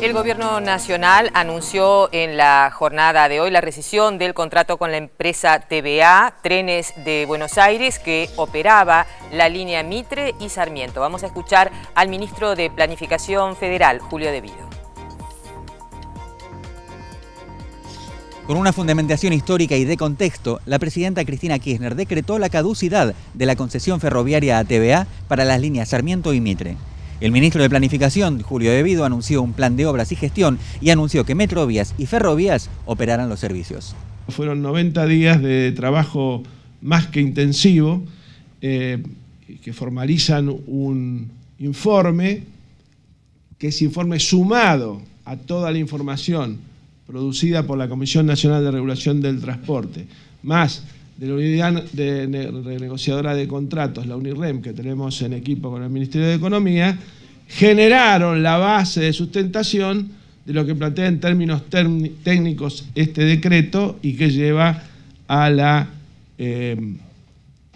El Gobierno Nacional anunció en la jornada de hoy la rescisión del contrato con la empresa TVA, Trenes de Buenos Aires, que operaba la línea Mitre y Sarmiento. Vamos a escuchar al ministro de Planificación Federal, Julio Vido. Con una fundamentación histórica y de contexto, la presidenta Cristina Kirchner decretó la caducidad de la concesión ferroviaria a TVA para las líneas Sarmiento y Mitre. El ministro de Planificación, Julio Devido, anunció un plan de obras y gestión y anunció que Metrovías y Ferrovías operaran los servicios. Fueron 90 días de trabajo más que intensivo, eh, que formalizan un informe, que es informe sumado a toda la información producida por la Comisión Nacional de Regulación del Transporte, más de la unidad de renegociadora de contratos, la UNIREM, que tenemos en equipo con el Ministerio de Economía, generaron la base de sustentación de lo que plantea en términos técnicos este decreto y que lleva a la eh,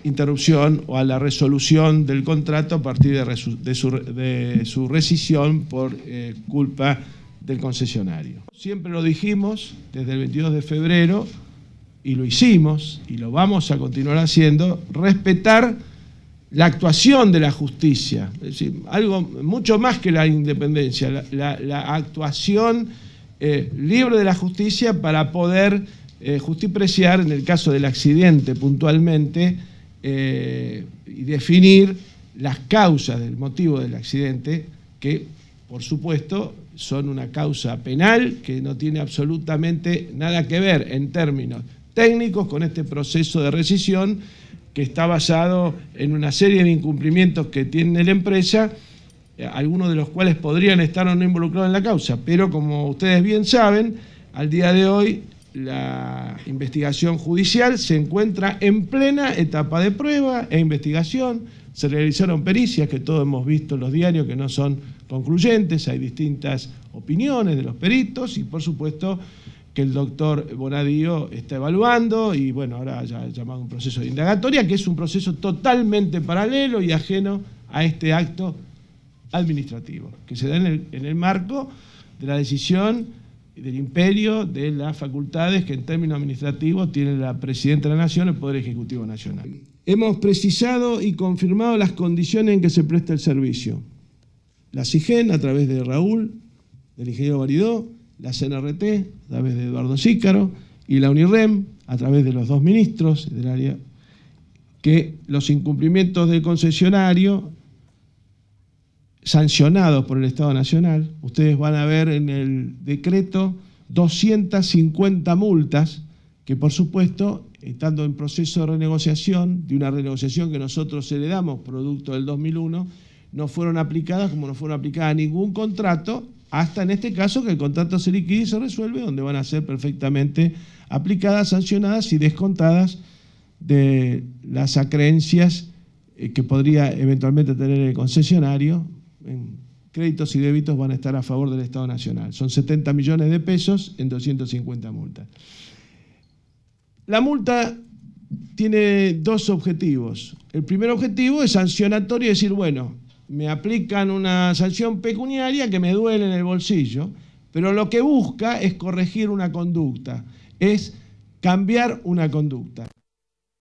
interrupción o a la resolución del contrato a partir de, su, de rescisión por eh, culpa del concesionario. Siempre lo dijimos desde el 22 de febrero, y lo hicimos y lo vamos a continuar haciendo, respetar la actuación de la justicia, es decir, algo mucho más que la independencia, la, actuación eh, libre de la justicia para poder eh, justipreciar, en el caso del accidente puntualmente, eh, y definir las causas del motivo del accidente, que por supuesto son una causa penal que no tiene absolutamente nada que ver en términos técnicos con este proceso de rescisión que está basado en una serie de incumplimientos que tiene la empresa, eh, algunos de los cuales podrían estar o no involucrados en la causa, pero como ustedes bien saben, al día de hoy la investigación judicial se encuentra en plena etapa de prueba e investigación, se realizaron pericias que todos hemos visto en los diarios que no son concluyentes, hay distintas opiniones de los peritos y por supuesto que el doctor Bonadío está evaluando y bueno, ahora ya ha llamado un proceso de indagatoria, que es un proceso totalmente paralelo y ajeno a este acto administrativo, que se da en el, marco de la decisión del imperio de las facultades que en términos administrativos tiene la Presidenta de la Nación, el Poder Ejecutivo Nacional. Hemos precisado y confirmado las condiciones en que se presta el servicio. La CIGEN, a través de Raúl, del ingeniero Baridó, la CNRT, a través de Eduardo Sícaro, y la UNIREM, a través de los dos ministros del área, que los incumplimientos del concesionario sancionados por el Estado Nacional, ustedes van a ver en el decreto 250 multas, que por supuesto, estando en proceso de renegociación, de una renegociación que nosotros heredamos producto del 2001, no fueron aplicadas como no fueron aplicadas ningún contrato hasta en este caso que el contrato se liquide y se resuelve, donde van a ser perfectamente aplicadas, sancionadas y descontadas de las acreencias eh, que podría eventualmente tener el concesionario. Créditos y débitos van a estar a favor del Estado Nacional. Son 70 millones de pesos en 250 multas. La multa tiene dos objetivos. El primer objetivo es sancionatorio, es decir, bueno, me aplican una sanción pecuniaria que me duele en el bolsillo, pero lo que busca es corregir una conducta, es cambiar una conducta.